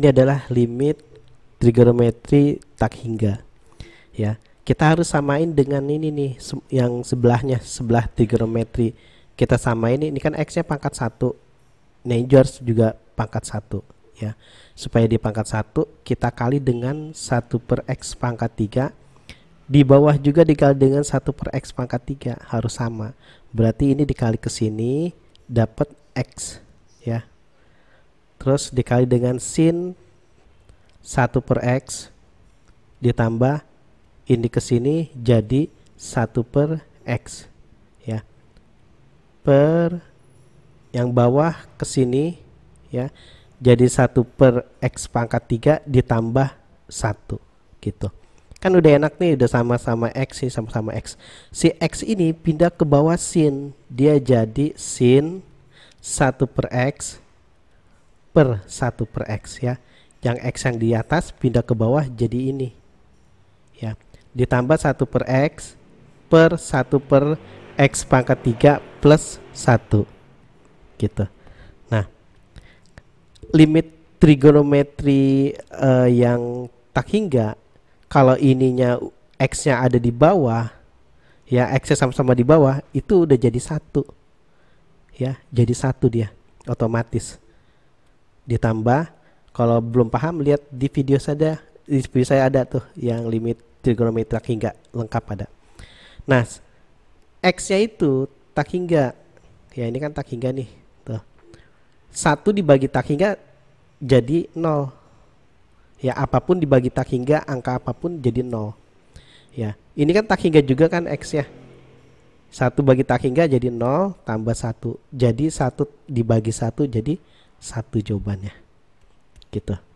ini adalah limit trigonometri tak hingga ya kita harus samain dengan ini nih yang sebelahnya sebelah trigonometri kita samain ini, kan x nya pangkat satu Nejors juga pangkat satu ya supaya di pangkat satu kita kali dengan satu per x pangkat tiga di bawah juga dikali dengan satu per x pangkat tiga harus sama berarti ini dikali ke sini dapat x ya terus dikali dengan sin 1 per X ditambah ini ke sini jadi 1 per X ya per yang bawah ke sini ya jadi 1 per X pangkat 3 ditambah 1 gitu kan udah enak nih udah sama-sama X sih sama-sama X si X ini pindah ke bawah sin dia jadi sin 1 per X per 1 per X ya. Yang X yang di atas pindah ke bawah jadi ini. Ya, ditambah 1 per X per 1 per X pangkat 3 plus 1. Gitu. Nah, limit trigonometri uh, yang tak hingga kalau ininya X-nya ada di bawah, ya X-nya sama-sama di bawah, itu udah jadi satu. Ya, jadi satu dia otomatis ditambah kalau belum paham lihat di video saja di video saya ada tuh yang limit trigonometri tak hingga lengkap ada nah x nya itu tak hingga ya ini kan tak hingga nih tuh satu dibagi tak hingga jadi nol ya apapun dibagi tak hingga angka apapun jadi nol ya ini kan tak hingga juga kan x ya satu bagi tak hingga jadi nol tambah satu jadi satu dibagi satu jadi satu jawabannya gitu